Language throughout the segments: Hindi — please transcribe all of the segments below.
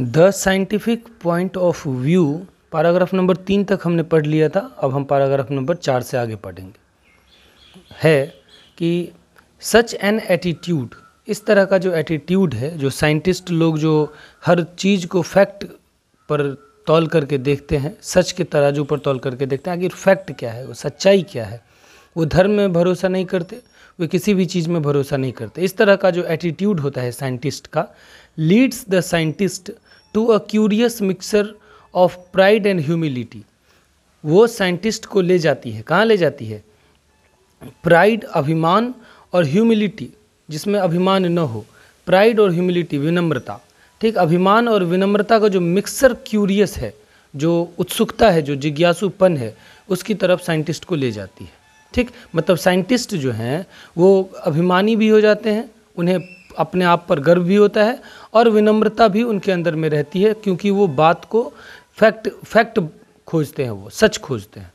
the scientific point of view paragraph number तीन तक हमने पढ़ लिया था अब हम पैराग्राफ नंबर चार से आगे पढ़ेंगे है कि सच एन एटीट्यूड इस तरह का जो एटीट्यूड है जो साइंटिस्ट लोग जो हर चीज़ को फैक्ट पर तौल करके देखते हैं सच के तराजू पर तौल करके देखते हैं आखिर फैक्ट क्या है वो सच्चाई क्या है वो धर्म में भरोसा नहीं करते वे किसी भी चीज़ में भरोसा नहीं करते इस तरह का जो एटीट्यूड होता है साइंटिस्ट का leads the scientist to a curious mixture of pride and humility वो साइंटिस्ट को ले जाती है कहाँ ले जाती है प्राइड अभिमान और ह्यूमिलिटी जिसमें अभिमान न हो प्राइड और ह्यूमिलिटी विनम्रता ठीक अभिमान और विनम्रता का जो मिक्सर क्यूरियस है जो उत्सुकता है जो जिज्ञासुपन है उसकी तरफ साइंटिस्ट को ले जाती है ठीक मतलब साइंटिस्ट जो हैं वो अभिमानी भी हो जाते हैं उन्हें अपने आप पर गर्व भी होता है और विनम्रता भी उनके अंदर में रहती है क्योंकि वो बात को फैक्ट फैक्ट खोजते हैं वो सच खोजते हैं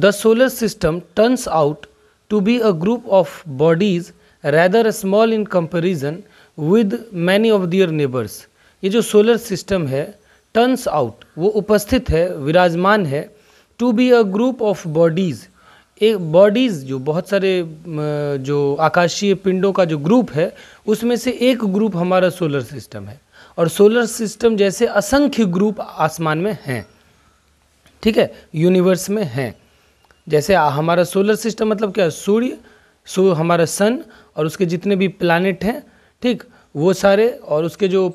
the solar system turns out to be a group of bodies rather small in comparison with many of their neighbours ये जो सोलर सिस्टम है टर्न्स आउट वो उपस्थित है विराजमान है to be a group of bodies एक बॉडीज़ जो बहुत सारे जो आकाशीय पिंडों का जो ग्रुप है उसमें से एक ग्रुप हमारा सोलर सिस्टम है और सोलर सिस्टम जैसे असंख्य ग्रुप आसमान में हैं ठीक है यूनिवर्स में हैं जैसे हमारा सोलर सिस्टम मतलब क्या सूर्य सो हमारा सन और उसके जितने भी प्लानट हैं ठीक वो सारे और उसके जो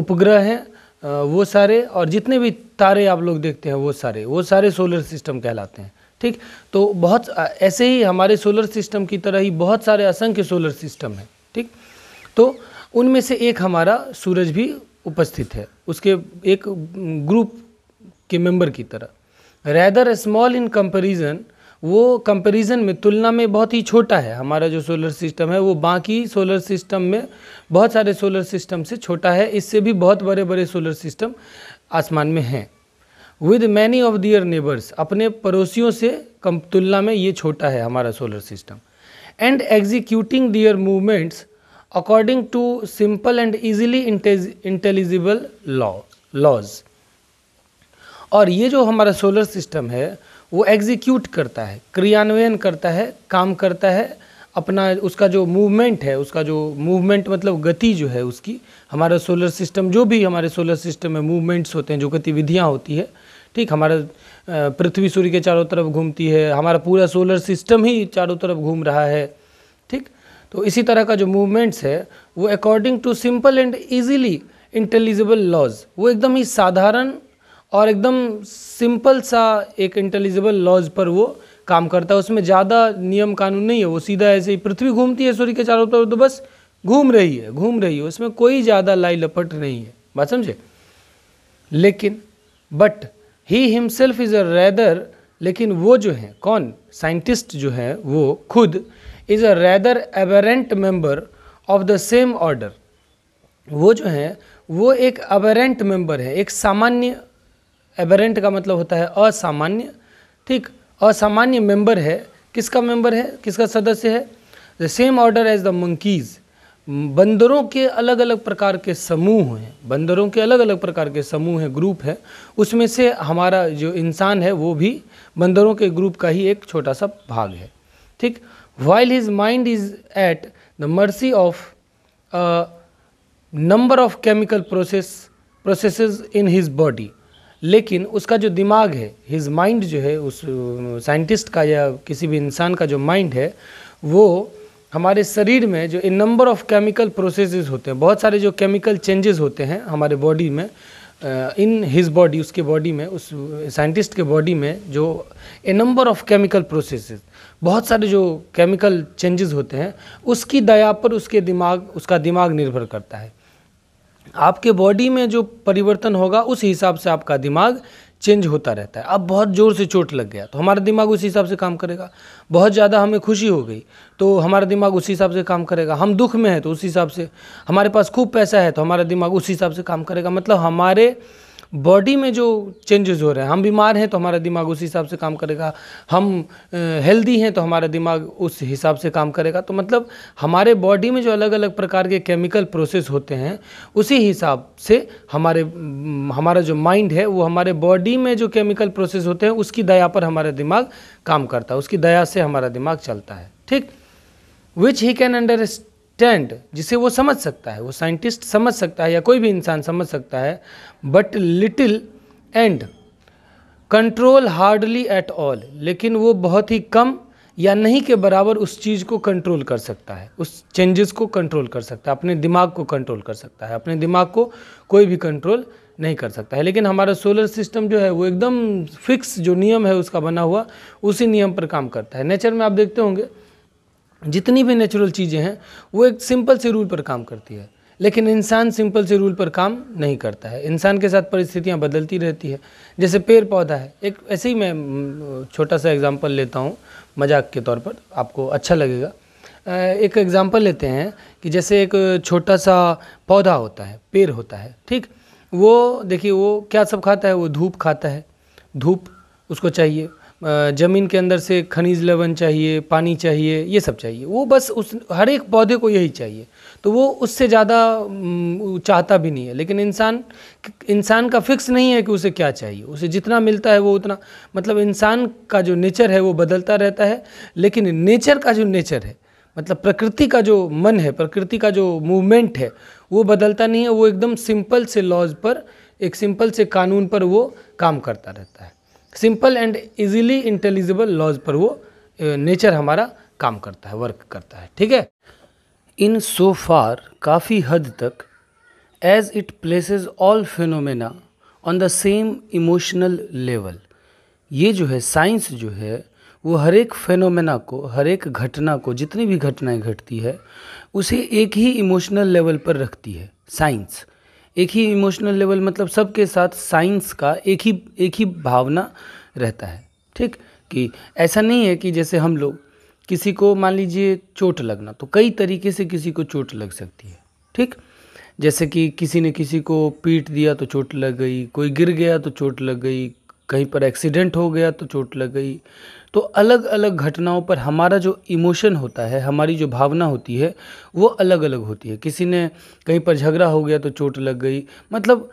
उपग्रह हैं वो सारे और जितने भी तारे आप लोग देखते हैं वो सारे वो सारे सोलर सिस्टम कहलाते हैं ठीक तो बहुत ऐसे ही हमारे सोलर सिस्टम की तरह ही बहुत सारे असंख्य सोलर सिस्टम हैं ठीक तो उनमें से एक हमारा सूरज भी उपस्थित है उसके एक ग्रुप के मेंबर की तरह रैदर स्मॉल इन कंपैरिजन वो कंपैरिजन में तुलना में बहुत ही छोटा है हमारा जो सोलर सिस्टम है वो बाकी सोलर सिस्टम में बहुत सारे सोलर सिस्टम से छोटा है इससे भी बहुत बड़े बड़े सोलर सिस्टम आसमान में हैं with many of their neighbours अपने पड़ोसियों से कम तुलना में ये छोटा है हमारा solar system and executing their movements according to simple and easily intelligible law laws और ये जो हमारा सोलर सिस्टम है वो एग्जीक्यूट करता है क्रियान्वयन करता है काम करता है अपना उसका जो मूवमेंट है उसका जो मूवमेंट मतलब गति जो है उसकी हमारा सोलर सिस्टम जो भी हमारे सोलर सिस्टम में मूवमेंट्स होते हैं जो गतिविधियाँ होती है ठीक हमारा पृथ्वी सूर्य के चारों तरफ घूमती है हमारा पूरा सोलर सिस्टम ही चारों तरफ घूम रहा है ठीक तो इसी तरह का जो मूवमेंट्स है वो according to simple and easily intelligible laws वो एकदम ही साधारण और एकदम सिंपल सा एक इंटेलिजिबल लॉज पर वो काम करता है उसमें ज़्यादा नियम कानून नहीं है वो सीधा ऐसे ही पृथ्वी घूमती है सूर्य के चारों तरफ तो बस घूम रही है घूम रही है उसमें कोई ज़्यादा लाई लपट नहीं है बात समझे लेकिन but he himself is a rather लेकिन वो जो हैं कौन साइंटिस्ट जो हैं वो खुद is a rather aberrant member of the same order वो जो हैं वो एक अबेरेंट मेंबर है एक सामान्य एबरेंट का मतलब होता है असामान्य ठीक असामान्य मेंबर है किसका मेंबर है किसका सदस्य है the same order as the monkeys बंदरों के अलग अलग प्रकार के समूह हैं बंदरों के अलग अलग प्रकार के समूह हैं ग्रुप है उसमें से हमारा जो इंसान है वो भी बंदरों के ग्रुप का ही एक छोटा सा भाग है ठीक while his mind is at the mercy of number of chemical process process in his body लेकिन उसका जो दिमाग है हिज माइंड जो है उस साइंटिस्ट uh, का या किसी भी इंसान का जो माइंड है वो हमारे शरीर में जो a number of chemical processes होते हैं बहुत सारे जो केमिकल चेंजेस होते हैं हमारे बॉडी में इन हिज बॉडी उसके बॉडी में उस साइंटिस्ट के बॉडी में जो a number of chemical processes बहुत सारे जो केमिकल चेंजेस होते हैं उसकी दया पर उसके दिमाग उसका दिमाग निर्भर करता है आपके बॉडी में जो परिवर्तन होगा उस हिसाब से आपका दिमाग चेंज होता रहता है अब बहुत ज़ोर से चोट लग गया तो हमारा दिमाग उस हिसाब से काम करेगा बहुत ज़्यादा हमें खुशी हो गई तो हमारा दिमाग उसी हिसाब से काम करेगा हम दुख में हैं तो उस हिसाब से हमारे पास खूब पैसा है तो हमारा दिमाग उस हिसाब से काम करेगा मतलब हमारे बॉडी में जो चेंजेस हो रहे हैं हम बीमार हैं तो हमारा दिमाग उस हिसाब से काम करेगा हम हेल्दी हैं तो हमारा दिमाग उस हिसाब से काम करेगा तो मतलब हमारे बॉडी में जो अलग अलग प्रकार के केमिकल प्रोसेस होते हैं उसी हिसाब से हमारे हमारा जो माइंड है वो हमारे बॉडी में जो केमिकल प्रोसेस होते हैं उसकी दया पर हमारा दिमाग काम करता है उसकी दया से हमारा दिमाग चलता है ठीक विच ही कैन अंडरस्ट अंडरस्टैंड जिसे वो समझ सकता है वो साइंटिस्ट समझ सकता है या कोई भी इंसान समझ सकता है but little and control hardly at all लेकिन वो बहुत ही कम या नहीं के बराबर उस चीज़ को कंट्रोल कर सकता है उस चेंजेस को कंट्रोल कर सकता है अपने दिमाग को कंट्रोल कर सकता है अपने दिमाग को कोई भी कंट्रोल नहीं कर सकता है लेकिन हमारा सोलर सिस्टम जो है वो एकदम फिक्स जो नियम है उसका बना हुआ उसी नियम पर काम करता है नेचर में आप देखते होंगे जितनी भी नेचुरल चीज़ें हैं वो एक सिंपल से रूल पर काम करती है लेकिन इंसान सिंपल से रूल पर काम नहीं करता है इंसान के साथ परिस्थितियाँ बदलती रहती है जैसे पेड़ पौधा है एक ऐसे ही मैं छोटा सा एग्जाम्पल लेता हूँ मजाक के तौर पर आपको अच्छा लगेगा एक एग्ज़ाम्पल लेते हैं कि जैसे एक छोटा सा पौधा होता है पेड़ होता है ठीक वो देखिए वो क्या सब खाता है वो धूप खाता है धूप उसको चाहिए ज़मीन के अंदर से खनिज लवण चाहिए पानी चाहिए ये सब चाहिए वो बस उस हर एक पौधे को यही चाहिए तो वो उससे ज़्यादा चाहता भी नहीं है लेकिन इंसान इंसान का फिक्स नहीं है कि उसे क्या चाहिए उसे जितना मिलता है वो उतना मतलब इंसान का जो नेचर है वो बदलता रहता है लेकिन नेचर का जो नेचर है मतलब प्रकृति का जो मन है प्रकृति का जो मूवमेंट है वो बदलता नहीं है वो एकदम सिंपल से लॉज पर एक सिंपल से कानून पर वो काम करता रहता है simple and easily intelligible laws पर वो नेचर हमारा काम करता है वर्क करता है ठीक है इन सो फार काफ़ी हद तक as it places all phenomena on the same emotional level ये जो है साइंस जो है वो हर एक फेनोमेना को हर एक घटना को जितनी भी घटनाएं घटती है उसे एक ही इमोशनल लेवल पर रखती है साइंस एक ही इमोशनल लेवल मतलब सबके साथ साइंस का एक ही एक ही भावना रहता है ठीक कि ऐसा नहीं है कि जैसे हम लोग किसी को मान लीजिए चोट लगना तो कई तरीके से किसी को चोट लग सकती है ठीक जैसे कि किसी ने किसी को पीट दिया तो चोट लग गई कोई गिर गया तो चोट लग गई कहीं पर एक्सीडेंट हो गया तो चोट लग गई तो अलग अलग घटनाओं पर हमारा जो इमोशन होता है हमारी जो भावना होती है वो अलग अलग होती है किसी ने कहीं पर झगड़ा हो गया तो चोट लग गई मतलब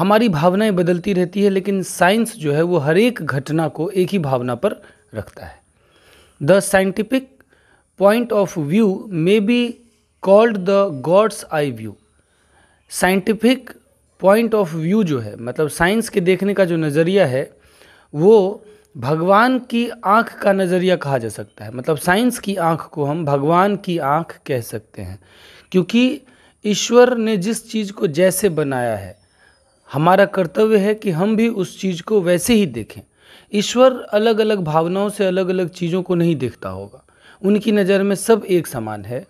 हमारी भावनाएं बदलती रहती है लेकिन साइंस जो है वो हर एक घटना को एक ही भावना पर रखता है the scientific point of view may be called the God's eye view scientific point of view जो है मतलब साइंस के देखने का जो नज़रिया है वो भगवान की आँख का नज़रिया कहा जा सकता है मतलब साइंस की आँख को हम भगवान की आँख कह सकते हैं क्योंकि ईश्वर ने जिस चीज़ को जैसे बनाया है हमारा कर्तव्य है कि हम भी उस चीज़ को वैसे ही देखें ईश्वर अलग अलग भावनाओं से अलग अलग चीज़ों को नहीं देखता होगा उनकी नज़र में सब एक समान है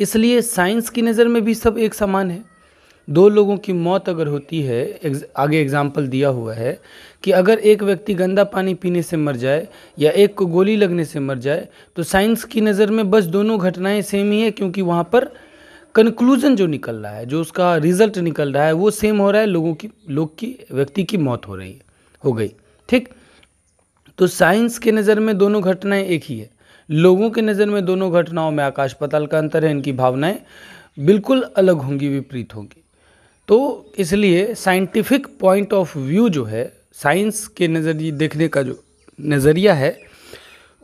इसलिए साइंस की नज़र में भी सब एक समान है दो लोगों की मौत अगर होती है आगे एग्जाम्पल दिया हुआ है कि अगर एक व्यक्ति गंदा पानी पीने से मर जाए या एक को गोली लगने से मर जाए तो साइंस की नज़र में बस दोनों घटनाएं सेम ही है क्योंकि वहाँ पर कंक्लूजन जो निकल रहा है जो उसका रिजल्ट निकल रहा है वो सेम हो रहा है लोगों की लोग की व्यक्ति की मौत हो रही है हो गई ठीक तो साइंस के नज़र में दोनों घटनाएँ एक ही है लोगों के नज़र में दोनों घटनाओं में आकाश पताल का अंतर है इनकी भावनाएँ बिल्कुल अलग होंगी विपरीत होंगी तो इसलिए साइंटिफिक पॉइंट ऑफ व्यू जो है साइंस के नज़रिए देखने का जो नज़रिया है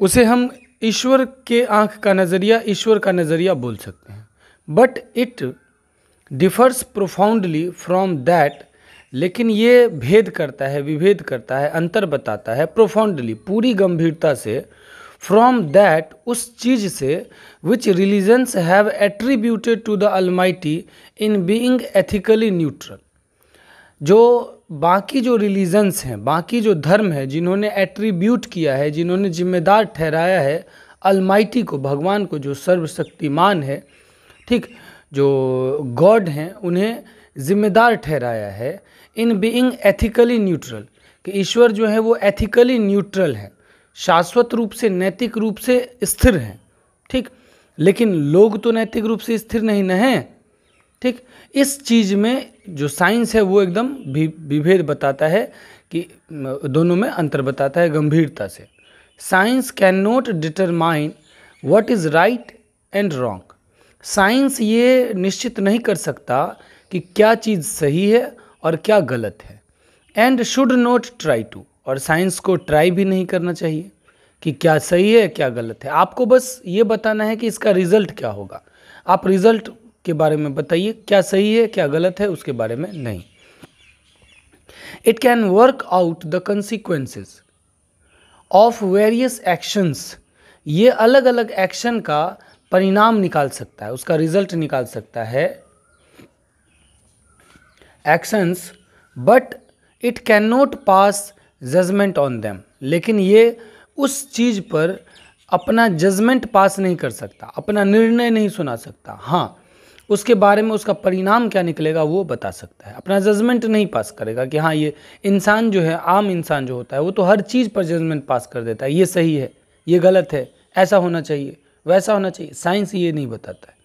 उसे हम ईश्वर के आँख का नज़रिया ईश्वर का नज़रिया बोल सकते हैं but it differs profoundly from that लेकिन ये भेद करता है विभेद करता है अंतर बताता है प्रोफाउंडली पूरी गंभीरता से फ्रॉम दैट उस चीज़ से which religions have attributed to the Almighty in being ethically neutral जो बाकी जो रिलीजन्स हैं बाकी जो धर्म है जिन्होंने एट्रीब्यूट किया है जिन्होंने जिम्मेदार ठहराया है अलमाइटी को भगवान को जो सर्वशक्तिमान है ठीक जो गॉड हैं उन्हें जिम्मेदार ठहराया है इन बीइंग एथिकली न्यूट्रल कि ईश्वर जो है वो एथिकली न्यूट्रल है शाश्वत रूप से नैतिक रूप से स्थिर हैं ठीक लेकिन लोग तो नैतिक रूप से स्थिर नहीं न हैं ठीक इस चीज़ में जो साइंस है वो एकदम विभेद बताता है कि दोनों में अंतर बताता है गंभीरता से science can not determine what is right and wrong science ये निश्चित नहीं कर सकता कि क्या चीज़ सही है और क्या गलत है and should not try to और साइंस को ट्राई भी नहीं करना चाहिए कि क्या सही है क्या गलत है आपको बस ये बताना है कि इसका रिज़ल्ट क्या होगा आप रिज़ल्ट के बारे में बताइए क्या सही है क्या गलत है उसके बारे में नहीं it can work out the consequences of various actions ये अलग अलग एक्शन का परिणाम निकाल सकता है उसका रिजल्ट निकाल सकता है actions but it can not pass judgement on them लेकिन ये उस चीज़ पर अपना जजमेंट पास नहीं कर सकता अपना निर्णय नहीं सुना सकता हाँ उसके बारे में उसका परिणाम क्या निकलेगा वो बता सकता है अपना जजमेंट नहीं पास करेगा कि हाँ ये इंसान जो है आम इंसान जो होता है वो तो हर चीज़ पर जजमेंट पास कर देता है ये सही है ये गलत है ऐसा होना चाहिए वैसा होना चाहिए साइंस ये नहीं बताता है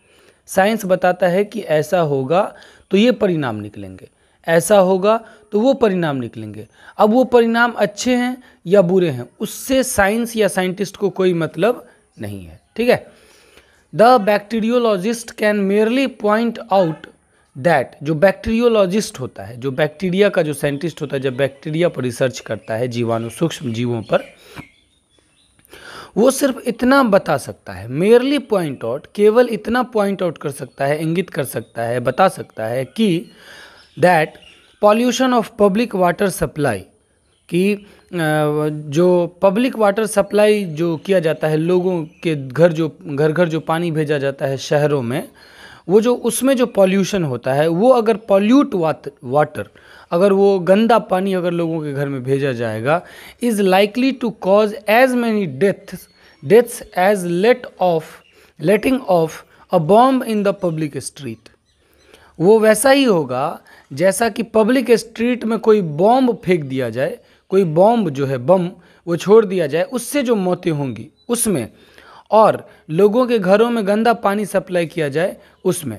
साइंस बताता है कि ऐसा होगा तो ये परिणाम निकलेंगे ऐसा होगा तो वो परिणाम निकलेंगे अब वो परिणाम अच्छे हैं या बुरे हैं उससे साइंस या साइंटिस्ट को कोई मतलब नहीं है ठीक है the bacteriologist can merely point out that जो बैक्टीरियोलॉजिस्ट होता है जो बैक्टीरिया का जो साइंटिस्ट होता है जब बैक्टीरिया पर रिसर्च करता है जीवाणु सूक्ष्म जीवों पर वो सिर्फ इतना बता सकता है मेयरली पॉइंट आउट केवल इतना पॉइंट आउट कर सकता है इंगित कर सकता है बता सकता है कि that pollution of public water supply कि जो पब्लिक वाटर सप्लाई जो किया जाता है लोगों के घर जो घर घर जो पानी भेजा जाता है शहरों में वो जो उसमें जो पॉल्यूशन होता है वो अगर पॉल्यूट वाटर अगर वो गंदा पानी अगर लोगों के घर में भेजा जाएगा is likely to cause as many death deaths as let off letting off a bomb in the public street वो वैसा ही होगा जैसा कि पब्लिक स्ट्रीट में कोई बॉम्ब फेंक दिया जाए कोई बॉम्ब जो है बम वो छोड़ दिया जाए उससे जो मौतें होंगी उसमें और लोगों के घरों में गंदा पानी सप्लाई किया जाए उसमें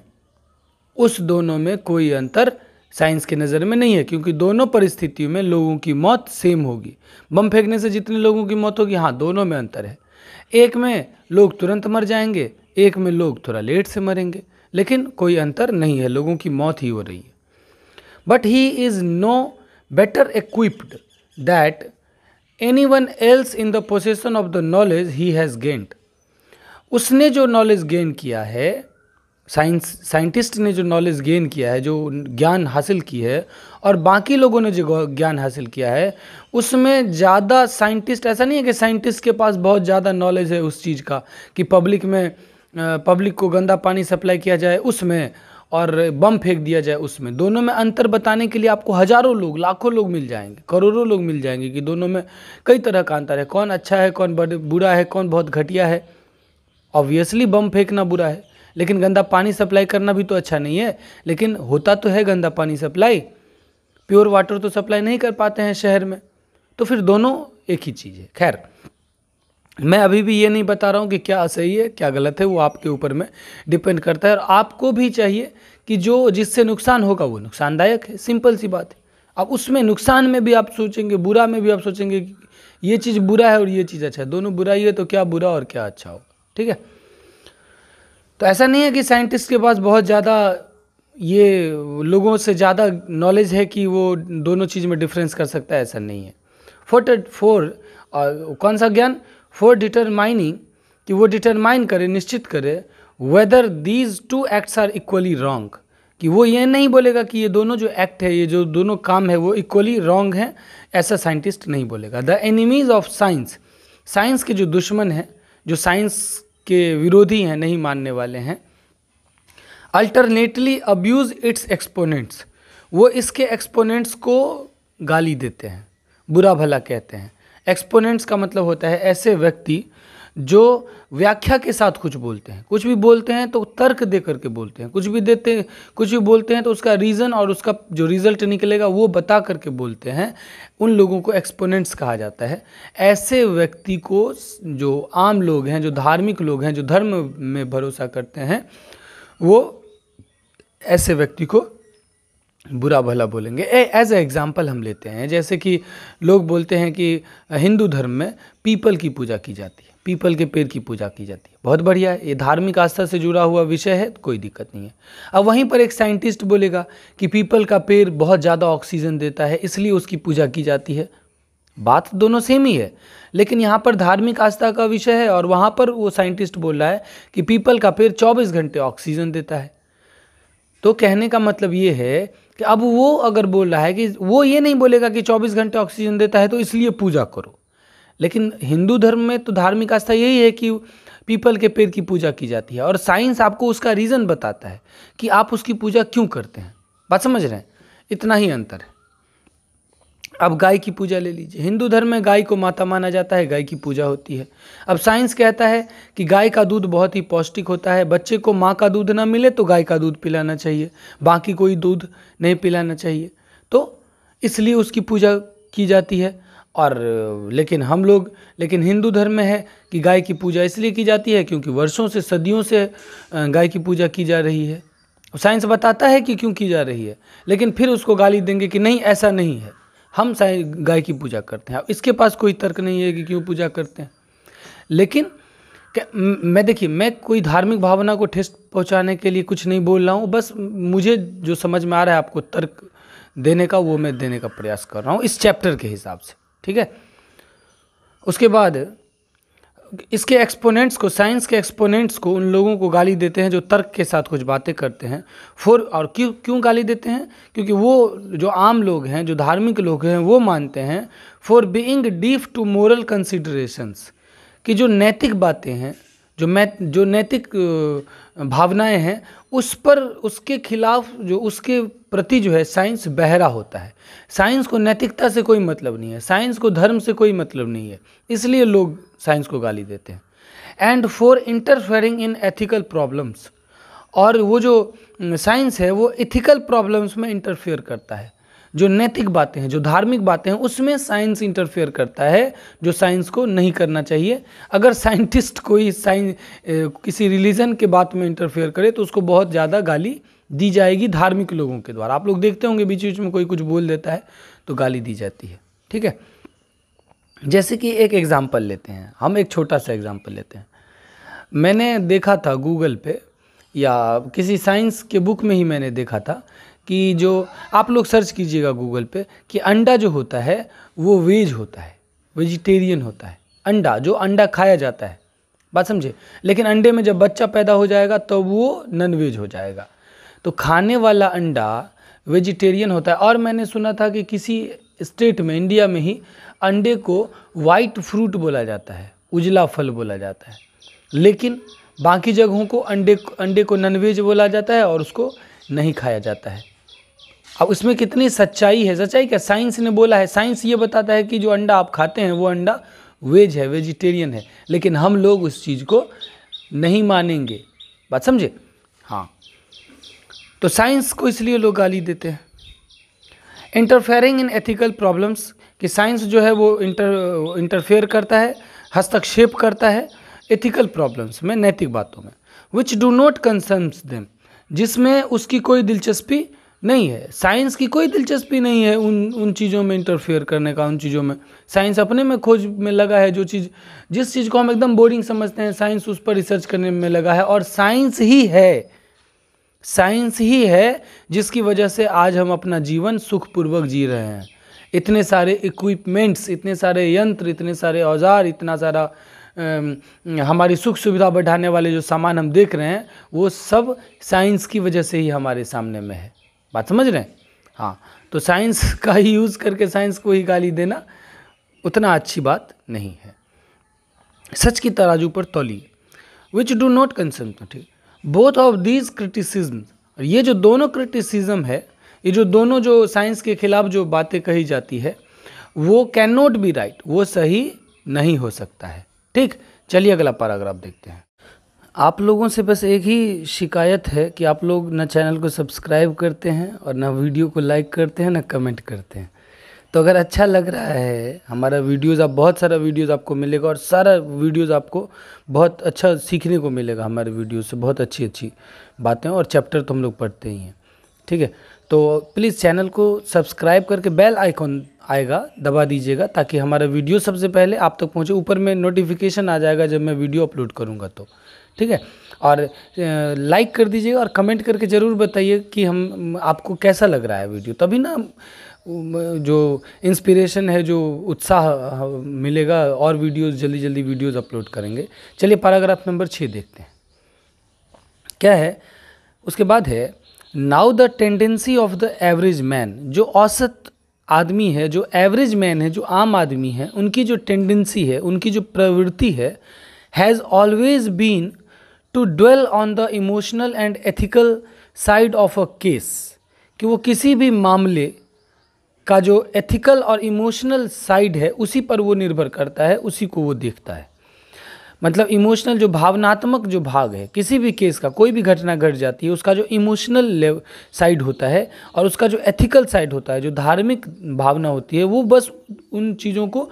उस दोनों में कोई अंतर साइंस के नज़र में नहीं है क्योंकि दोनों परिस्थितियों में लोगों की मौत सेम होगी बम फेंकने से जितने लोगों की मौत होगी हाँ दोनों में अंतर है एक में लोग तुरंत मर जाएंगे एक में लोग थोड़ा लेट से मरेंगे लेकिन कोई अंतर नहीं है लोगों की मौत ही हो रही है but he is no better equipped that anyone else in the possession of the knowledge he has gained उसने जो नॉलेज गेन किया है साइंस साइंटिस्ट ने जो नॉलेज गेन किया है जो ज्ञान हासिल की है और बाकी लोगों ने जो ज्ञान हासिल किया है उसमें ज़्यादा साइंटिस्ट ऐसा नहीं है कि साइंटिस्ट के पास बहुत ज़्यादा नॉलेज है उस चीज़ का कि पब्लिक में पब्लिक को गंदा पानी सप्लाई किया जाए उसमें और बम फेंक दिया जाए उसमें दोनों में अंतर बताने के लिए आपको हज़ारों लोग लाखों लोग मिल जाएंगे करोड़ों लोग मिल जाएंगे कि दोनों में कई तरह का अंतर है कौन अच्छा है कौन बुरा है कौन बहुत घटिया है ऑब्वियसली बम फेंकना बुरा है लेकिन गंदा पानी सप्लाई करना भी तो अच्छा नहीं है लेकिन होता तो है गंदा पानी सप्लाई प्योर वाटर तो सप्लाई नहीं कर पाते हैं शहर में तो फिर दोनों एक ही चीज़ है खैर मैं अभी भी ये नहीं बता रहा हूँ कि क्या सही है क्या गलत है वो आपके ऊपर में डिपेंड करता है और आपको भी चाहिए कि जो जिससे नुकसान होगा वो नुकसानदायक है सिंपल सी बात है अब उसमें नुकसान में भी आप सोचेंगे बुरा में भी आप सोचेंगे कि ये चीज़ बुरा है और ये चीज़ अच्छा है दोनों बुराई है तो क्या बुरा और क्या अच्छा होगा ठीक है तो ऐसा नहीं है कि साइंटिस्ट के पास बहुत ज़्यादा ये लोगों से ज़्यादा नॉलेज है कि वो दोनों चीज़ में डिफरेंस कर सकता है ऐसा नहीं है फोर्ट फोर कौन सा ज्ञान फॉर डिटरमाइनिंग कि वो डिटरमाइन करे निश्चित करे whether these two acts are equally wrong कि वो ये नहीं बोलेगा कि ये दोनों जो एक्ट है ये जो दोनों काम है वो इक्वली रॉन्ग है ऐसा साइंटिस्ट नहीं बोलेगा the enemies of science science के जो दुश्मन हैं जो साइंस के विरोधी हैं नहीं मानने वाले हैं अल्टरनेटली अब्यूज़ इट्स एक्सपोनेंट्स वो इसके एक्सपोनेंट्स को गाली देते हैं बुरा भला कहते हैं एक्सपोनेंट्स का मतलब होता है ऐसे व्यक्ति जो व्याख्या के साथ कुछ बोलते हैं कुछ भी बोलते हैं तो तर्क दे करके बोलते हैं कुछ भी देते कुछ भी बोलते हैं तो उसका रीज़न और उसका जो रिज़ल्ट निकलेगा वो बता करके बोलते हैं उन लोगों को एक्सपोनेंट्स कहा जाता है ऐसे व्यक्ति को जो आम लोग हैं जो धार्मिक लोग हैं जो धर्म में भरोसा करते हैं वो ऐसे व्यक्ति को बुरा भला बोलेंगे एज ए एग्ज़ाम्पल हम लेते हैं जैसे कि लोग बोलते हैं कि हिंदू धर्म में पीपल की पूजा की जाती है पीपल के पेड़ की पूजा की जाती है बहुत बढ़िया है ये धार्मिक आस्था से जुड़ा हुआ विषय है तो कोई दिक्कत नहीं है अब वहीं पर एक साइंटिस्ट बोलेगा कि पीपल का पेड़ बहुत ज़्यादा ऑक्सीजन देता है इसलिए उसकी पूजा की जाती है बात तो दोनों सेम ही है लेकिन यहाँ पर धार्मिक आस्था का विषय है और वहाँ पर वो साइंटिस्ट बोल रहा है कि पीपल का पेड़ 24 घंटे ऑक्सीजन देता है तो कहने का मतलब ये है कि अब वो अगर बोल रहा है कि वो ये नहीं बोलेगा कि 24 घंटे ऑक्सीजन देता है तो इसलिए पूजा करो लेकिन हिंदू धर्म में तो धार्मिक आस्था यही है कि पीपल के पेड़ की पूजा की जाती है और साइंस आपको उसका रीज़न बताता है कि आप उसकी पूजा क्यों करते हैं बात समझ रहे हैं इतना ही अंतर है अब गाय की पूजा ले लीजिए हिंदू धर्म में गाय को माता माना जाता है गाय की पूजा होती है अब साइंस कहता है कि गाय का दूध बहुत ही पौष्टिक होता है बच्चे को माँ का दूध ना मिले तो गाय का दूध पिलाना चाहिए बाकी कोई दूध नहीं पिलाना चाहिए तो इसलिए उसकी पूजा की जाती है और लेकिन हम लोग लेकिन हिंदू धर्म में है कि गाय की पूजा इसलिए की जाती है क्योंकि वर्षों से सदियों से गाय की पूजा की जा रही है साइंस बताता है कि क्यों की जा रही है लेकिन फिर उसको गाली देंगे कि नहीं ऐसा नहीं है हम गाय की पूजा करते हैं इसके पास कोई तर्क नहीं है कि क्यों पूजा करते हैं लेकिन मैं देखिए मैं कोई धार्मिक भावना को ठेस पहुंचाने के लिए कुछ नहीं बोल रहा हूँ बस मुझे जो समझ में आ रहा है आपको तर्क देने का वो मैं देने का प्रयास कर रहा हूँ इस चैप्टर के हिसाब से ठीक है उसके बाद इसके एक्सपोनेंट्स को साइंस के एक्सपोनेंट्स को उन लोगों को गाली देते हैं जो तर्क के साथ कुछ बातें करते हैं फॉर और क्यों क्यों गाली देते हैं क्योंकि वो जो आम लोग हैं जो धार्मिक लोग हैं वो मानते हैं for being deep to moral considerations कि जो नैतिक बातें हैं जो मै जो नैतिक भावनाएं हैं उस पर उसके खिलाफ जो उसके प्रति जो है साइंस बहरा होता है साइंस को नैतिकता से कोई मतलब नहीं है साइंस को धर्म से कोई मतलब नहीं है इसलिए लोग साइंस को गाली देते हैं and for interfering in ethical problems और वो जो साइंस है वो इथिकल प्रॉब्लम्स में इंटरफेयर करता है जो नैतिक बातें हैं जो धार्मिक बातें हैं उसमें साइंस इंटरफेयर करता है जो साइंस को नहीं करना चाहिए अगर साइंटिस्ट कोई साइंस किसी रिलीजन के बात में इंटरफेयर करे तो उसको बहुत ज़्यादा गाली दी जाएगी धार्मिक लोगों के द्वारा आप लोग देखते होंगे बीच बीच में कोई कुछ बोल देता है तो गाली दी जाती है ठीक है जैसे कि एक एग्ज़ाम्पल लेते हैं हम एक छोटा सा एग्ज़ाम्पल लेते हैं मैंने देखा था गूगल पे या किसी साइंस के बुक में ही मैंने देखा था कि जो आप लोग सर्च कीजिएगा गूगल पे कि अंडा जो होता है वो वेज होता है वेजिटेरियन होता है अंडा जो अंडा खाया जाता है बात समझे लेकिन अंडे में जब बच्चा पैदा हो जाएगा तो वो नॉन वेज हो जाएगा तो खाने वाला अंडा वेजिटेरियन होता है और मैंने सुना था कि किसी स्टेट में इंडिया में ही अंडे को वाइट फ्रूट बोला जाता है उजला फल बोला जाता है लेकिन बाकी जगहों को अंडे अंडे को नॉनवेज बोला जाता है और उसको नहीं खाया जाता है अब उसमें कितनी सच्चाई है सच्चाई क्या साइंस ने बोला है साइंस ये बताता है कि जो अंडा आप खाते हैं वो अंडा वेज है वेजिटेरियन है लेकिन हम लोग उस चीज़ को नहीं मानेंगे बात समझे हाँ तो साइंस को इसलिए लोग गाली देते हैं इंटरफेयरिंग इन एथिकल प्रॉब्लम्स कि साइंस जो है वो इंटर इंटरफेयर करता है हस्तक्षेप करता है एथिकल प्रॉब्लम्स में नैतिक बातों में which do not concerns them जिसमें उसकी कोई दिलचस्पी नहीं है साइंस की कोई दिलचस्पी नहीं है उन उन चीज़ों में इंटरफेयर करने का उन चीज़ों में साइंस अपने में खोज में लगा है जो चीज़ जिस चीज़ को हम एकदम बोरिंग समझते हैं साइंस उस पर रिसर्च करने में लगा है और साइंस ही है साइंस ही है जिसकी वजह से आज हम अपना जीवन सुखपूर्वक जी रहे हैं इतने सारे इक्विपमेंट्स इतने सारे यंत्र इतने सारे औजार इतना सारा हमारी सुख सुविधा बढ़ाने वाले जो सामान हम देख रहे हैं वो सब साइंस की वजह से ही हमारे सामने में है बात समझ रहे हैं हाँ तो साइंस का ही यूज़ करके साइंस को ही गाली देना उतना अच्छी बात नहीं है सच की तराजू पर तोलिए विच डू नॉट कंसर्न ठीक बोथ ऑफ दीज क्रिटिसिज्म ये जो दोनों क्रिटिसिज्म है ये जो दोनों जो साइंस के खिलाफ जो बातें कही जाती है वो कैन नॉट बी राइट वो सही नहीं हो सकता है ठीक चलिए अगला पैराग्राफ देखते हैं आप लोगों से बस एक ही शिकायत है कि आप लोग ना चैनल को सब्सक्राइब करते हैं और न वीडियो को लाइक करते हैं न कमेंट करते हैं तो अगर अच्छा लग रहा है हमारा वीडियोज़ आप बहुत सारा वीडियोज़ आपको मिलेगा और सारा वीडियोज़ आपको बहुत अच्छा सीखने को मिलेगा हमारे वीडियो से बहुत अच्छी अच्छी बातें और चैप्टर तो हम लोग पढ़ते ही हैं ठीक है तो प्लीज़ चैनल को सब्सक्राइब करके बेल आइकॉन आएगा दबा दीजिएगा ताकि हमारा वीडियो सबसे पहले आप तक तो पहुँचे ऊपर में नोटिफिकेशन आ जाएगा जब मैं वीडियो अपलोड करूँगा तो ठीक है और लाइक कर दीजिएगा और कमेंट करके ज़रूर बताइए कि हम आपको कैसा लग रहा है वीडियो तभी ना जो इंस्पिरेशन है जो उत्साह मिलेगा और वीडियोस जल्दी जल्दी वीडियोस अपलोड करेंगे चलिए पैराग्राफ नंबर छः देखते हैं क्या है उसके बाद है now the tendency of the average man जो औसत आदमी है जो एवरेज मैन है जो आम आदमी है उनकी जो टेंडेंसी है उनकी जो प्रवृत्ति है has always been to dwell on the emotional and ethical side of a case कि वो किसी भी मामले का जो एथिकल और इमोशनल साइड है उसी पर वो निर्भर करता है उसी को वो देखता है मतलब इमोशनल जो भावनात्मक जो भाग है किसी भी केस का कोई भी घटना घट जाती है उसका जो इमोशनल साइड होता है और उसका जो एथिकल साइड होता है जो धार्मिक भावना होती है वो बस उन चीज़ों को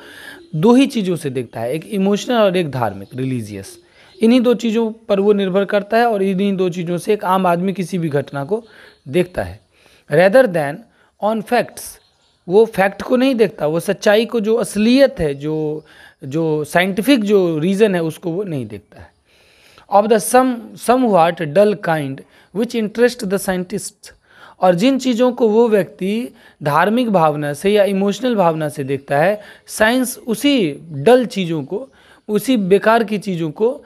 दो ही चीज़ों से देखता है एक इमोशनल और एक धार्मिक रिलीजियस इन्हीं दो चीज़ों पर वो निर्भर करता है और इन्हीं दो चीज़ों से एक आम आदमी किसी भी घटना को देखता है रेदर दैन ऑन फैक्ट्स वो फैक्ट को नहीं देखता वो सच्चाई को जो असलियत है जो जो साइंटिफिक जो रीज़न है उसको वो नहीं देखता है of the some somewhat dull kind which interest the scientist और जिन चीज़ों को वो व्यक्ति धार्मिक भावना से या इमोशनल भावना से देखता है साइंस उसी डल चीज़ों को उसी बेकार की चीज़ों को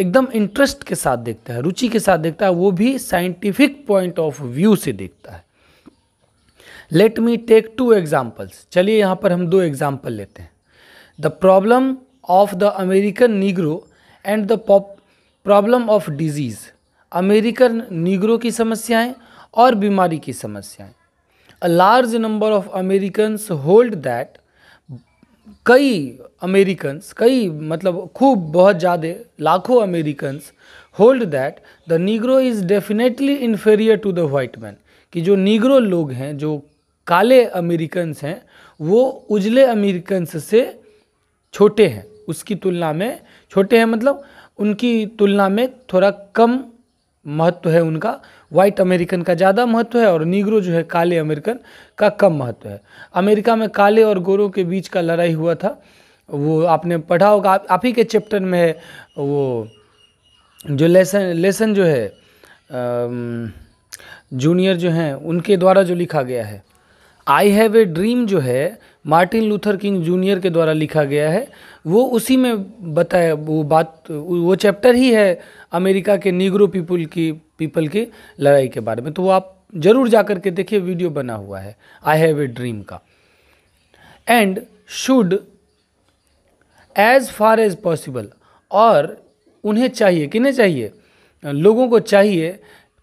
एकदम इंटरेस्ट के साथ देखता है रुचि के साथ देखता है वो भी साइंटिफिक पॉइंट ऑफ व्यू से देखता है let me take two examples चलिए यहाँ पर हम दो एग्जाम्पल लेते हैं the problem of the American Negro and the problem of disease American Negro की समस्याएं और बीमारी की समस्याएं a large number of Americans hold that कई अमेरिकन्स कई मतलब खूब बहुत ज़्यादा लाखों Americans hold that the Negro is definitely inferior to the white man कि जो नीग्रो लोग हैं जो काले अमेरिकन्स हैं वो उजले अमेरिकन्स से छोटे हैं उसकी तुलना में छोटे हैं मतलब उनकी तुलना में थोड़ा कम महत्व है उनका वाइट अमेरिकन का ज़्यादा महत्व है और नीग्रो जो है काले अमेरिकन का कम महत्व है अमेरिका में काले और गोरों के बीच का लड़ाई हुआ था वो आपने पढ़ा होगा आप, आप ही के चैप्टर में है वो जो लेसन लेसन जो है जूनियर जो हैं उनके द्वारा जो लिखा गया है आई हैव ए ड्रीम जो है मार्टिन लूथर किंग जूनियर के द्वारा लिखा गया है वो उसी में बताया वो बात वो चैप्टर ही है अमेरिका के नीग्रो पीपल की पीपल की लड़ाई के बारे में तो वो आप ज़रूर जा कर के देखिए वीडियो बना हुआ है आई हैव ए ड्रीम का and should as far as possible और उन्हें चाहिए किन्हें चाहिए लोगों को चाहिए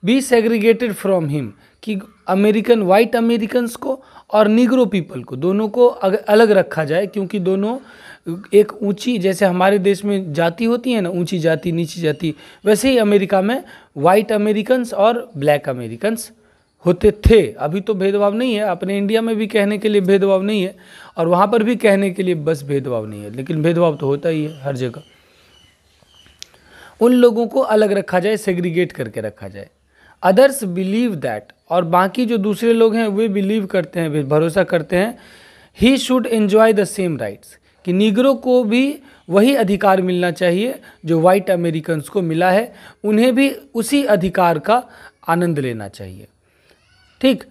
बी सेग्रीगेटेड फ्रॉम हिम कि अमेरिकन वाइट अमेरिकन्स को और निग्रो पीपल को दोनों को अलग रखा जाए क्योंकि दोनों एक ऊंची जैसे हमारे देश में जाति होती है ना ऊंची जाति नीची जाति वैसे ही अमेरिका में वाइट अमेरिकन्स और ब्लैक अमेरिकन्स होते थे अभी तो भेदभाव नहीं है अपने इंडिया में भी कहने के लिए भेदभाव नहीं है और वहाँ पर भी कहने के लिए बस भेदभाव नहीं है लेकिन भेदभाव तो होता ही है हर जगह उन लोगों को अलग रखा जाए सेग्रीगेट करके रखा जाए अदर्स बिलीव दैट और बाकी जो दूसरे लोग हैं वे बिलीव करते हैं भरोसा करते हैं he should enjoy the same rights कि निगरों को भी वही अधिकार मिलना चाहिए जो वाइट अमेरिकन्स को मिला है उन्हें भी उसी अधिकार का आनंद लेना चाहिए ठीक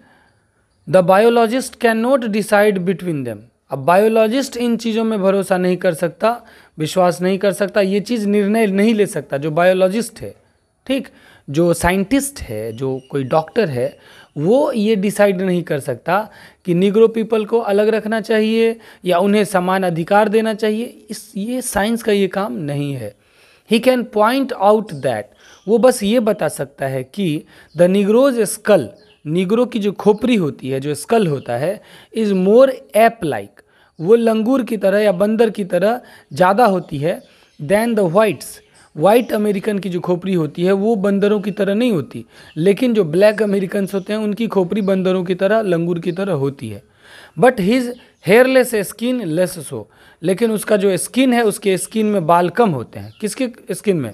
the biologist can not decide between them अब बायोलॉजिस्ट इन चीज़ों में भरोसा नहीं कर सकता विश्वास नहीं कर सकता ये चीज़ निर्णय नहीं ले सकता जो बायोलॉजिस्ट है ठीक जो साइंटिस्ट है जो कोई डॉक्टर है वो ये डिसाइड नहीं कर सकता कि निग्रो पीपल को अलग रखना चाहिए या उन्हें समान अधिकार देना चाहिए इस ये साइंस का ये काम नहीं है he can point out that वो बस ये बता सकता है कि द निग्रोज स्कल निग्रो की जो खोपरी होती है जो स्कल होता है इज़ मोर एप लाइक वो लंगूर की तरह या बंदर की तरह ज़्यादा होती है than the whites white American की जो खोपड़ी होती है वो बंदरों की तरह नहीं होती लेकिन जो ब्लैक अमेरिकन होते हैं उनकी खोपड़ी बंदरों की तरह लंगूर की तरह होती है but his hairless skin less so लेकिन उसका जो स्किन है उसके स्किन में बाल कम होते हैं किसके स्किन में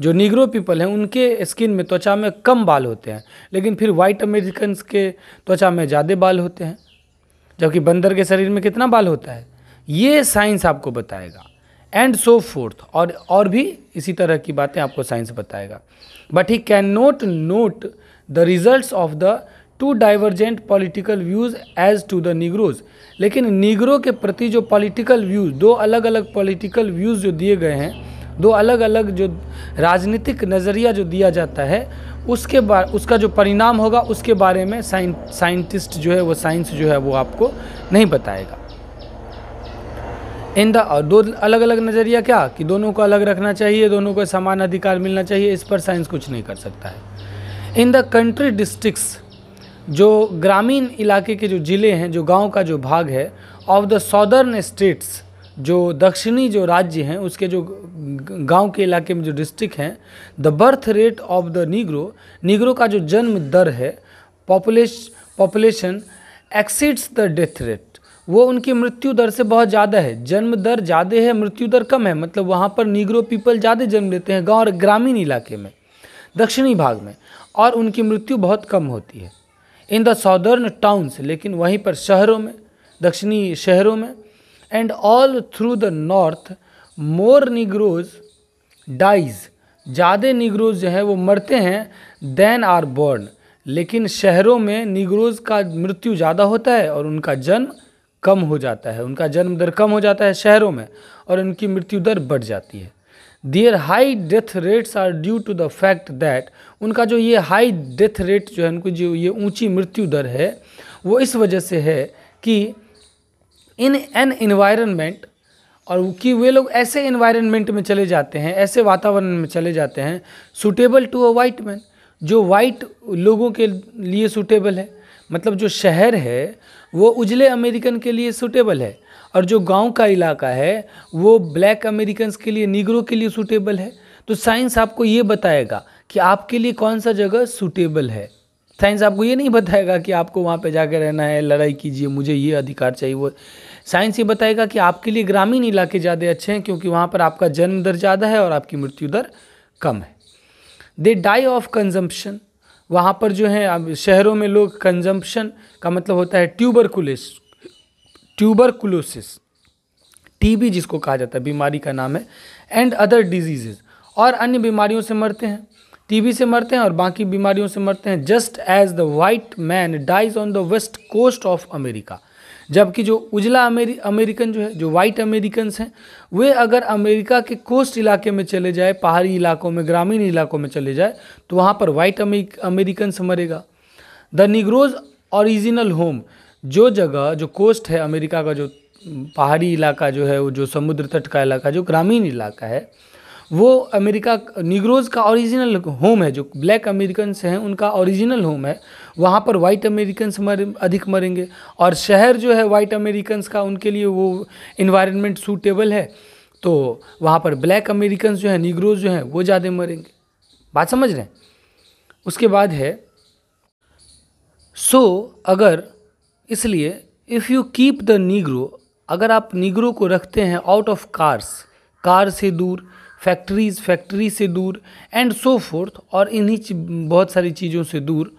जो निगरो पीपल हैं उनके स्किन में त्वचा में कम बाल होते हैं लेकिन फिर वाइट अमेरिकन के त्वचा में ज़्यादा बाल होते हैं जबकि बंदर के शरीर में कितना बाल होता है ये साइंस आपको बताएगा एंड सो फोर्थ और और भी इसी तरह की बातें आपको साइंस बताएगा but he can note note the results of the two divergent political views as to the Negroes लेकिन निग्रो के प्रति जो पॉलिटिकल व्यूज़ दो अलग अलग पॉलिटिकल व्यूज़ जो दिए गए हैं दो अलग अलग जो राजनीतिक नज़रिया जो दिया जाता है उसके बार उसका जो परिणाम होगा उसके बारे में साइंटिस्ट जो है वो साइंस जो है वो आपको नहीं बताएगा इन और दो अलग अलग नज़रिया क्या कि दोनों को अलग रखना चाहिए दोनों को समान अधिकार मिलना चाहिए इस पर साइंस कुछ नहीं कर सकता है इन द कंट्री डिस्ट्रिक्स जो ग्रामीण इलाके के जो ज़िले हैं जो गांव का जो भाग है ऑफ द सॉदर्न स्टेट्स जो दक्षिणी जो राज्य हैं उसके जो गांव के इलाके में जो डिस्ट्रिक्ट हैं the birth rate of the Negro Negro का जो जन्म दर है population population exceeds the death rate वो उनकी मृत्यु दर से बहुत ज़्यादा है जन्म दर ज़्यादा है मृत्यु दर कम है मतलब वहाँ पर निग्रो पीपल ज़्यादा जन्म लेते हैं गाँव और ग्रामीण इलाके में दक्षिणी भाग में और उनकी मृत्यु बहुत कम होती है इन द सॉदर्न टाउन्स लेकिन वहीं पर शहरों में दक्षिणी शहरों में and all through the North more Negroes dies ज़्यादा निग्रोज जो हैं वो मरते हैं देन आर बॉर्न लेकिन शहरों में निग्रोज का मृत्यु ज़्यादा होता है और उनका जन्म कम हो जाता है उनका जन्म दर कम हो जाता है शहरों में और उनकी मृत्यु दर बढ़ जाती है their high death rates are due to the fact that उनका जो ये हाई डेथ रेट जो है उनकी जो ये ऊंची मृत्यु दर है वो इस वजह से है कि इन एन इन्वायरमेंट और कि वे लोग ऐसे इन्वायरमेंट में चले जाते हैं ऐसे वातावरण में चले जाते हैं suitable to a white man जो वाइट लोगों के लिए सूटेबल है मतलब जो शहर है वो उजले अमेरिकन के लिए सूटेबल है और जो गांव का इलाका है वो ब्लैक अमेरिकन के लिए निगरों के लिए सूटेबल है तो साइंस आपको ये बताएगा कि आपके लिए कौन सा जगह सूटेबल है साइंस आपको ये नहीं बताएगा कि आपको वहाँ पे जाके रहना है लड़ाई कीजिए मुझे ये अधिकार चाहिए वो साइंस ये बताएगा कि आपके लिए ग्रामीण इलाके ज़्यादा अच्छे हैं क्योंकि वहाँ पर आपका जन्म दर ज़्यादा है और आपकी मृत्यु दर कम है दे डाई ऑफ कंजम्पशन वहाँ पर जो है शहरों में लोग कंजम्पशन का मतलब होता है ट्यूबरकुलिस ट्यूबरकुलोसिस टीबी जिसको कहा जाता है बीमारी का नाम है एंड अदर डिजीजेज और अन्य बीमारियों से मरते हैं टीबी से मरते हैं और बाकी बीमारियों से मरते हैं just as the white man dies on the west coast of America जबकि जो उजला अमेरि अमेरिकन जो है जो वाइट अमेरिकन हैं वे अगर अमेरिका के कोस्ट इलाके में चले जाए पहाड़ी इलाकों में ग्रामीण इलाकों में चले जाए तो वहाँ पर वाइट अमेरिकन मरेगा द निग्रोज ओरिजिनल होम जो जगह जो कोस्ट है अमेरिका का जो पहाड़ी इलाका जो है वो जो समुद्र तट का इलाका जो ग्रामीण इलाका है वो अमेरिका निग्रोज़ का ओरिजिनल होम है जो ब्लैक अमेरिकन हैं उनका ओरिजिनल होम है वहाँ पर वाइट अमेरिकन्स मर अधिक मरेंगे और शहर जो है वाइट अमेरिकन्स का उनके लिए वो इन्वायरमेंट सूटेबल है तो वहाँ पर ब्लैक अमेरिकन्स जो है निग्रोज जो हैं वो ज़्यादा मरेंगे बात समझ रहे हैं उसके बाद है सो so, अगर इसलिए if you keep the Negro अगर आप नीग्रो को रखते हैं आउट ऑफ कार्स कार से दूर फैक्ट्रीज फैक्ट्री से दूर एंड सो फोर्थ और इन्हीं बहुत सारी चीज़ों से दूर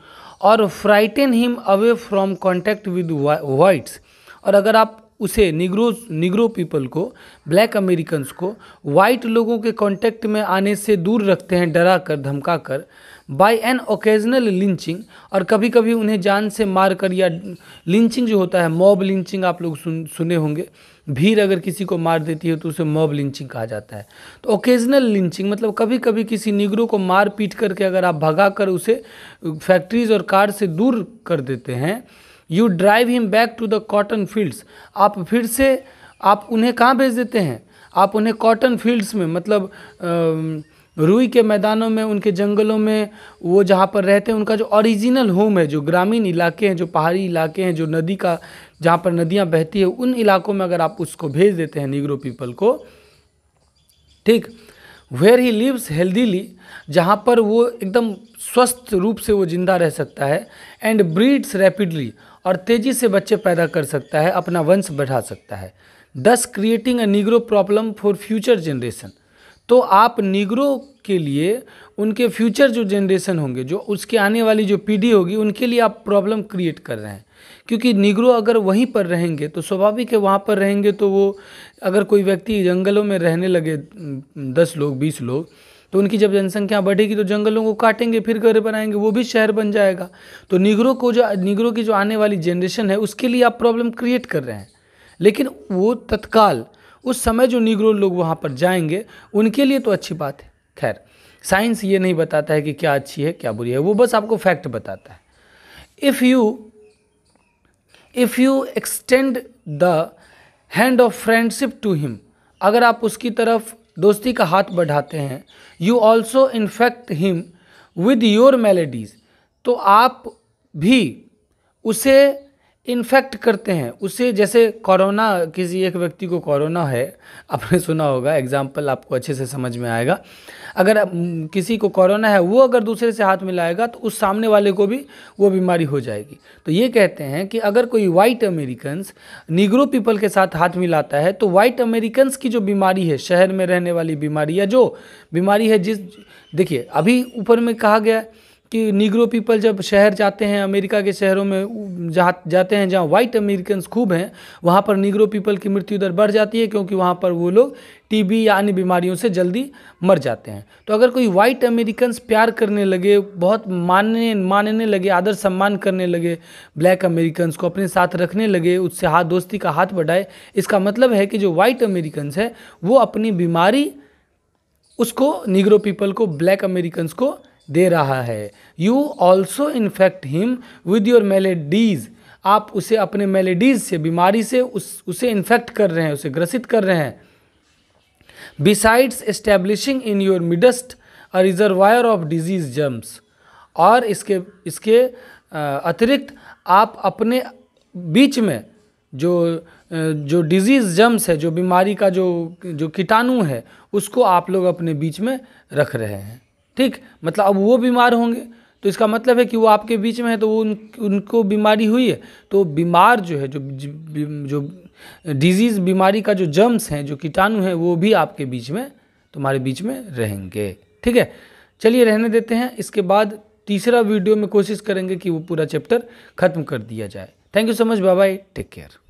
और frighten him away from contact with whites और अगर आप उसे निग्रो निग्रो पीपल को ब्लैक अमेरिकन्स को वाइट लोगों के कॉन्टैक्ट में आने से दूर रखते हैं डरा कर धमका कर बाय एन ओकेजनल लिंचिंग और कभी कभी उन्हें जान से मार कर या लिंचिंग जो होता है मॉब लिंचिंग आप लोग सुन सुने होंगे भीड़ अगर किसी को मार देती है तो उसे मॉब लिंचिंग कहा जाता है तो ओकेजनल लिंचिंग मतलब कभी कभी किसी निगरों को मार पीट करके अगर आप भगा कर उसे फैक्ट्रीज और कार से दूर कर देते हैं you drive him back to the cotton fields आप फिर से आप उन्हें कहाँ भेज देते हैं आप उन्हें कॉटन फील्ड्स में मतलब रूई के मैदानों में उनके जंगलों में वो जहाँ पर रहते हैं उनका जो ओरिजिनल होम है जो ग्रामीण इलाके हैं जो पहाड़ी इलाके हैं जो नदी का जहाँ पर नदियाँ बहती है उन इलाकों में अगर आप उसको भेज देते हैं निगरो पीपल को ठीक वेयर ही लिव्स हेल्दीली जहाँ पर वो एकदम स्वस्थ रूप से वो जिंदा रह सकता है एंड ब्रीड्स रैपिडली और तेज़ी से बच्चे पैदा कर सकता है अपना वंश बढ़ा सकता है thus creating a Negro problem for future generation तो आप निगरों के लिए उनके फ्यूचर जो जनरेशन होंगे जो उसके आने वाली जो पीढ़ी होगी उनके लिए आप प्रॉब्लम क्रिएट कर रहे हैं क्योंकि निगरो अगर वहीं पर रहेंगे तो स्वाभाविक है वहाँ पर रहेंगे तो वो अगर कोई व्यक्ति जंगलों में रहने लगे दस लोग बीस लोग तो उनकी जब जनसंख्या बढ़ेगी तो जंगलों को काटेंगे फिर घर बनाएंगे वो भी शहर बन जाएगा तो निगरों को जो निगरों की जो आने वाली जनरेशन है उसके लिए आप प्रॉब्लम क्रिएट कर रहे हैं लेकिन वो तत्काल उस समय जो निगरो लोग वहाँ पर जाएंगे उनके लिए तो अच्छी बात है खैर साइंस ये नहीं बताता है कि क्या अच्छी है क्या बुरी है वो बस आपको फैक्ट बताता है if you if you extend the hand of friendship to him अगर आप उसकी तरफ दोस्ती का हाथ बढ़ाते हैं you also infect him with your maladies तो आप भी उसे इन्फेक्ट करते हैं उसे जैसे कोरोना किसी एक व्यक्ति को कोरोना है आपने सुना होगा एग्जाम्पल आपको अच्छे से समझ में आएगा अगर किसी को कोरोना है वो अगर दूसरे से हाथ मिलाएगा तो उस सामने वाले को भी वो बीमारी हो जाएगी तो ये कहते हैं कि अगर कोई वाइट अमेरिकन्स निग्रो पीपल के साथ हाथ मिलाता है तो वाइट अमेरिकन्स की जो बीमारी है शहर में रहने वाली बीमारी या जो बीमारी है जिस देखिए अभी ऊपर में कहा गया है कि निग्रो पीपल जब शहर जाते हैं अमेरिका के शहरों में जा जाते हैं जहाँ वाइट अमेरिकन्स खूब हैं वहाँ पर निग्रो पीपल की मृत्यु दर बढ़ जाती है क्योंकि वहाँ पर वो लोग टीबी या अन्य बीमारियों से जल्दी मर जाते हैं तो अगर कोई वाइट अमेरिकन्स प्यार करने लगे बहुत मानने मानने लगे आदर सम्मान करने लगे ब्लैक अमेरिकन्स को अपने साथ रखने लगे उससे हाथ दोस्ती का हाथ बढ़ाए इसका मतलब है कि जो वाइट अमेरिकन है वो अपनी बीमारी उसको निग्रो पीपल को ब्लैक अमेरिकन्स को दे रहा है you also infect him with your maladies आप उसे अपने मेलेडीज से बीमारी से उस उसे इन्फेक्ट कर रहे हैं उसे ग्रसित कर रहे हैं besides establishing in your midst a reservoir of disease germs और इसके इसके अतिरिक्त आप अपने बीच में जो जो डिजीज़ जम्स है जो बीमारी का जो जो कीटाणु है उसको आप लोग अपने बीच में रख रहे हैं ठीक मतलब अब वो बीमार होंगे तो इसका मतलब है कि वो आपके बीच में है तो वो उन, उनको बीमारी हुई है तो बीमार जो है जो जो डिजीज़ बीमारी का जो जम्स हैं जो कीटाणु हैं वो भी आपके बीच में तुम्हारे बीच में रहेंगे ठीक है चलिए रहने देते हैं इसके बाद तीसरा वीडियो में कोशिश करेंगे कि वो पूरा चैप्टर ख़त्म कर दिया जाए thank you so much bye bye take care